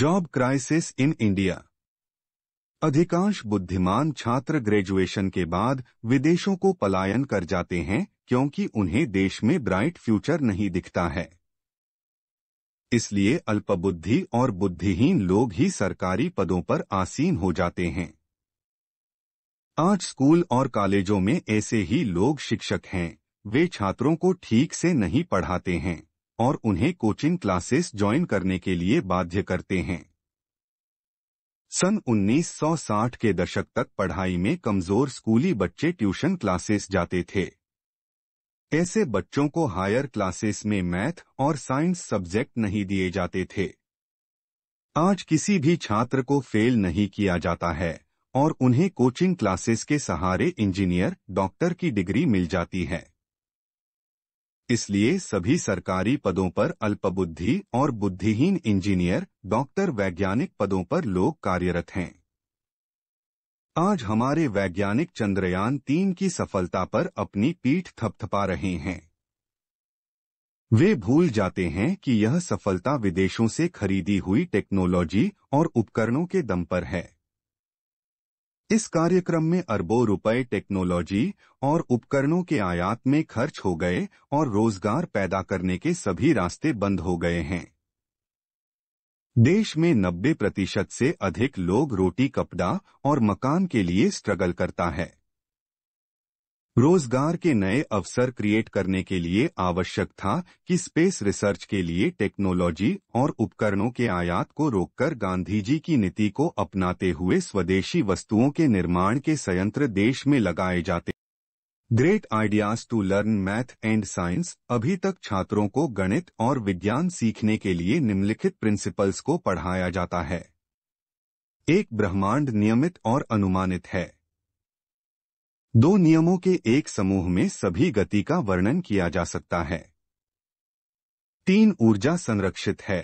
job crisis in India अधिकांश बुद्धिमान छात्र ग्रेजुएशन के बाद विदेशों को पलायन कर जाते हैं क्योंकि उन्हें देश में ब्राइट फ्यूचर नहीं दिखता है इसलिए अल्पबुद्धि और बुद्धिहीन लोग ही सरकारी पदों पर आसीन हो जाते हैं आज स्कूल और कॉलेजों में ऐसे ही लोग शिक्षक हैं वे छात्रों को ठीक से नहीं पढ़ाते हैं और उन्हें कोचिंग क्लासेस ज्वाइन करने के लिए बाध्य करते हैं सन 1960 के दशक तक पढ़ाई में कमजोर स्कूली बच्चे ट्यूशन क्लासेस जाते थे ऐसे बच्चों को हायर क्लासेस में मैथ और साइंस सब्जेक्ट नहीं दिए जाते थे आज किसी भी छात्र को फेल नहीं किया जाता है और उन्हें कोचिंग क्लासेस के सहारे इंजीनियर डॉक्टर की डिग्री मिल जाती है इसलिए सभी सरकारी पदों पर अल्पबुद्धि और बुद्धिहीन इंजीनियर डॉक्टर वैज्ञानिक पदों पर लोग कार्यरत हैं आज हमारे वैज्ञानिक चंद्रयान तीन की सफलता पर अपनी पीठ थपथपा रहे हैं वे भूल जाते हैं कि यह सफलता विदेशों से खरीदी हुई टेक्नोलॉजी और उपकरणों के दम पर है इस कार्यक्रम में अरबों रुपए टेक्नोलॉजी और उपकरणों के आयात में खर्च हो गए और रोजगार पैदा करने के सभी रास्ते बंद हो गए हैं देश में 90 प्रतिशत से अधिक लोग रोटी कपड़ा और मकान के लिए स्ट्रगल करता है रोजगार के नए अवसर क्रिएट करने के लिए आवश्यक था कि स्पेस रिसर्च के लिए टेक्नोलॉजी और उपकरणों के आयात को रोककर गांधी जी की नीति को अपनाते हुए स्वदेशी वस्तुओं के निर्माण के संयंत्र देश में लगाए जाते great ideas to learn math and science अभी तक छात्रों को गणित और विज्ञान सीखने के लिए निम्नलिखित प्रिंसिपल्स को पढ़ाया जाता है एक ब्रह्मांड नियमित और अनुमानित है दो नियमों के एक समूह में सभी गति का वर्णन किया जा सकता है तीन ऊर्जा संरक्षित है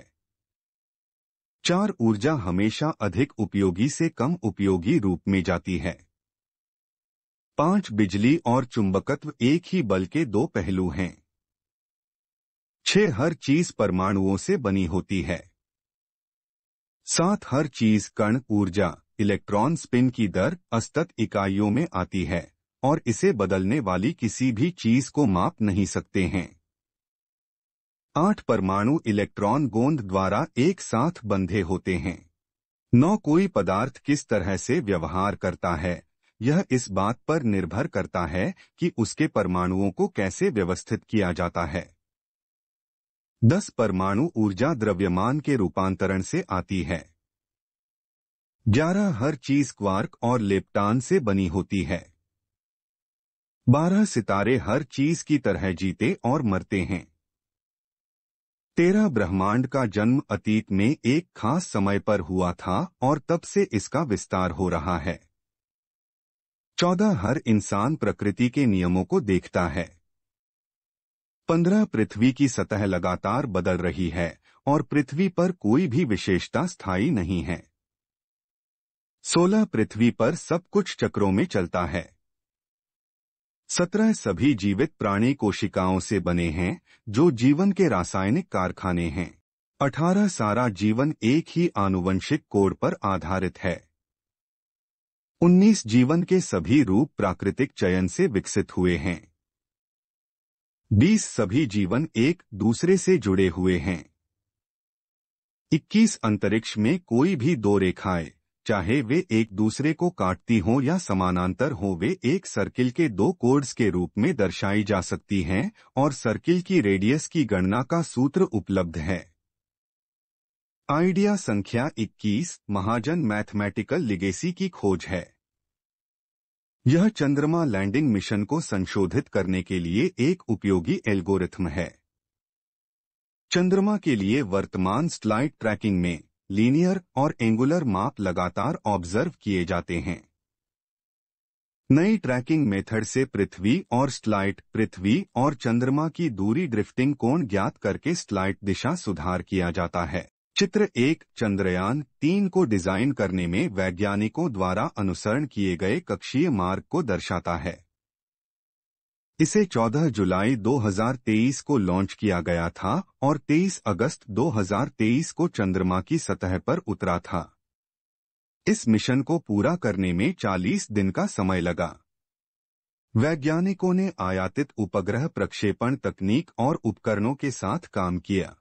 चार ऊर्जा हमेशा अधिक उपयोगी से कम उपयोगी रूप में जाती है पांच बिजली और चुंबकत्व एक ही बल के दो पहलू हैं छह हर चीज परमाणुओं से बनी होती है सात हर चीज कण ऊर्जा इलेक्ट्रॉन स्पिन की दर असतत इकाइयों में आती है और इसे बदलने वाली किसी भी चीज को माप नहीं सकते हैं आठ परमाणु इलेक्ट्रॉन गोंद द्वारा एक साथ बंधे होते हैं नौ कोई पदार्थ किस तरह से व्यवहार करता है यह इस बात पर निर्भर करता है कि उसके परमाणुओं को कैसे व्यवस्थित किया जाता है दस परमाणु ऊर्जा द्रव्यमान के रूपांतरण से आती है ग्यारह हर चीज क्वार्क और लेप्टान से बनी होती है बारह सितारे हर चीज की तरह जीते और मरते हैं तेरह ब्रह्मांड का जन्म अतीत में एक खास समय पर हुआ था और तब से इसका विस्तार हो रहा है चौदह हर इंसान प्रकृति के नियमों को देखता है पंद्रह पृथ्वी की सतह लगातार बदल रही है और पृथ्वी पर कोई भी विशेषता स्थायी नहीं है सोलह पृथ्वी पर सब कुछ चक्रों में चलता है सत्रह सभी जीवित प्राणी कोशिकाओं से बने हैं जो जीवन के रासायनिक कारखाने हैं अठारह सारा जीवन एक ही आनुवंशिक कोड पर आधारित है उन्नीस जीवन के सभी रूप प्राकृतिक चयन से विकसित हुए हैं बीस सभी जीवन एक दूसरे से जुड़े हुए हैं इक्कीस अंतरिक्ष में कोई भी दो रेखाएं चाहे वे एक दूसरे को काटती हों या समानांतर हों वे एक सर्किल के दो कोर्ड्स के रूप में दर्शाई जा सकती हैं और सर्किल की रेडियस की गणना का सूत्र उपलब्ध है आइडिया संख्या 21 महाजन मैथमेटिकल लिगेसी की खोज है यह चंद्रमा लैंडिंग मिशन को संशोधित करने के लिए एक उपयोगी एल्गोरिथम है चंद्रमा के लिए वर्तमान स्लाइड ट्रैकिंग में लीनियर और एंगुलर माप लगातार ऑब्जर्व किए जाते हैं नई ट्रैकिंग मेथड से पृथ्वी और स्लाइट पृथ्वी और चंद्रमा की दूरी ड्रिफ्टिंग कोण ज्ञात करके स्लाइट दिशा सुधार किया जाता है चित्र एक चंद्रयान तीन को डिजाइन करने में वैज्ञानिकों द्वारा अनुसरण किए गए कक्षीय मार्ग को दर्शाता है इसे 14 जुलाई 2023 को लॉन्च किया गया था और 23 अगस्त 2023 को चंद्रमा की सतह पर उतरा था इस मिशन को पूरा करने में 40 दिन का समय लगा वैज्ञानिकों ने आयातित उपग्रह प्रक्षेपण तकनीक और उपकरणों के साथ काम किया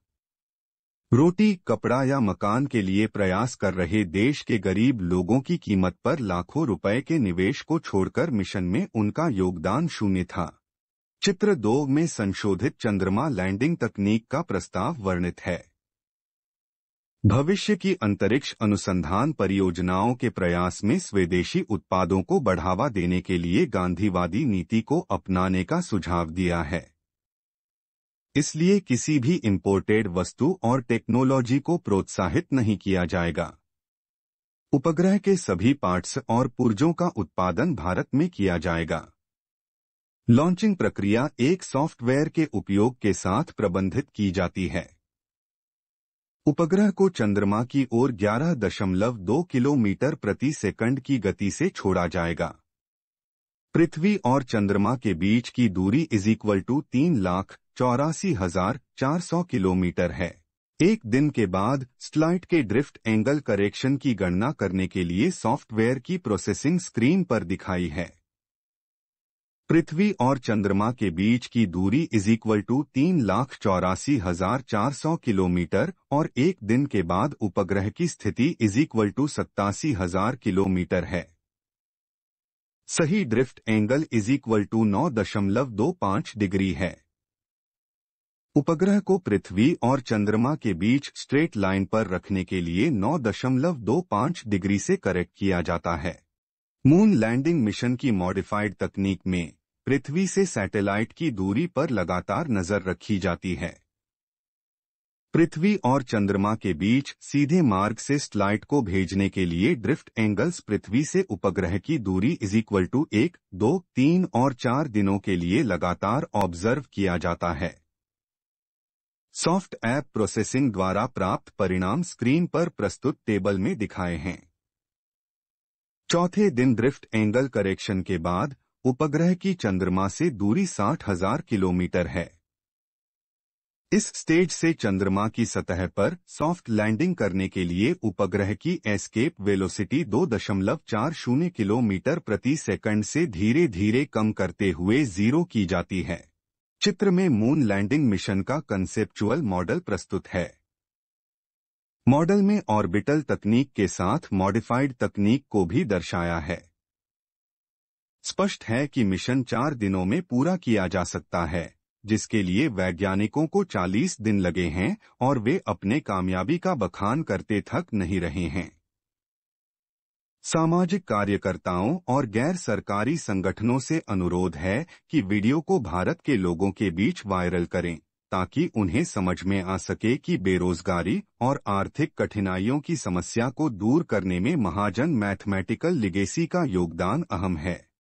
रोटी कपड़ा या मकान के लिए प्रयास कर रहे देश के गरीब लोगों की कीमत पर लाखों रुपए के निवेश को छोड़कर मिशन में उनका योगदान शून्य था चित्र दो में संशोधित चंद्रमा लैंडिंग तकनीक का प्रस्ताव वर्णित है भविष्य की अंतरिक्ष अनुसंधान परियोजनाओं के प्रयास में स्वदेशी उत्पादों को बढ़ावा देने के लिए गांधीवादी नीति को अपनाने का सुझाव दिया है इसलिए किसी भी इंपोर्टेड वस्तु और टेक्नोलॉजी को प्रोत्साहित नहीं किया जाएगा उपग्रह के सभी पार्ट्स और पुर्जों का उत्पादन भारत में किया जाएगा लॉन्चिंग प्रक्रिया एक सॉफ्टवेयर के उपयोग के साथ प्रबंधित की जाती है उपग्रह को चंद्रमा की ओर 11.2 किलोमीटर प्रति सेकंड की गति से छोड़ा जाएगा पृथ्वी और चंद्रमा के बीच की दूरी इज इक्वल टू तीन लाख चौरासी हजार चार सौ किलोमीटर है एक दिन के बाद स्लाइट के ड्रिफ्ट एंगल करेक्शन की गणना करने के लिए सॉफ्टवेयर की प्रोसेसिंग स्क्रीन पर दिखाई है पृथ्वी और चंद्रमा के बीच की दूरी इज इक्वल टू तीन लाख चौरासी हजार चार सौ किलोमीटर और एक दिन के बाद उपग्रह की स्थिति इज इक्वल टू सत्तासी हजार किलोमीटर है सही drift angle is equal to नौ दशमलव दो पांच डिग्री है उपग्रह को पृथ्वी और चंद्रमा के बीच स्ट्रेट लाइन पर रखने के लिए नौ दशमलव दो पांच डिग्री से करेक्ट किया जाता है मून लैंडिंग मिशन की मॉडिफाइड तकनीक में पृथ्वी से सैटेलाइट की दूरी पर लगातार नजर रखी जाती है पृथ्वी और चंद्रमा के बीच सीधे मार्ग से स्लाइट को भेजने के लिए ड्रिफ्ट एंगल्स पृथ्वी से उपग्रह की दूरी इज इक्वल टू एक दो तीन और चार दिनों के लिए लगातार ऑब्जर्व किया जाता है सॉफ्ट ऐप प्रोसेसिंग द्वारा प्राप्त परिणाम स्क्रीन पर प्रस्तुत टेबल में दिखाए हैं चौथे दिन ड्रिफ्ट एंगल करेक्शन के बाद उपग्रह की चंद्रमा से दूरी साठ हजार किलोमीटर है इस स्टेज से चंद्रमा की सतह पर सॉफ्ट लैंडिंग करने के लिए उपग्रह की एस्केप वेलोसिटी 2.40 किलोमीटर प्रति सेकंड से धीरे धीरे कम करते हुए जीरो की जाती है चित्र में मून लैंडिंग मिशन का कंसेप्चुअल मॉडल प्रस्तुत है मॉडल में ऑर्बिटल तकनीक के साथ मॉडिफाइड तकनीक को भी दर्शाया है स्पष्ट है कि मिशन चार दिनों में पूरा किया जा सकता है जिसके लिए वैज्ञानिकों को 40 दिन लगे हैं और वे अपने कामयाबी का बखान करते थक नहीं रहे हैं सामाजिक कार्यकर्ताओं और गैर सरकारी संगठनों से अनुरोध है कि वीडियो को भारत के लोगों के बीच वायरल करें ताकि उन्हें समझ में आ सके कि बेरोजगारी और आर्थिक कठिनाइयों की समस्या को दूर करने में महाजन मैथमेटिकल लिगेसी का योगदान अहम है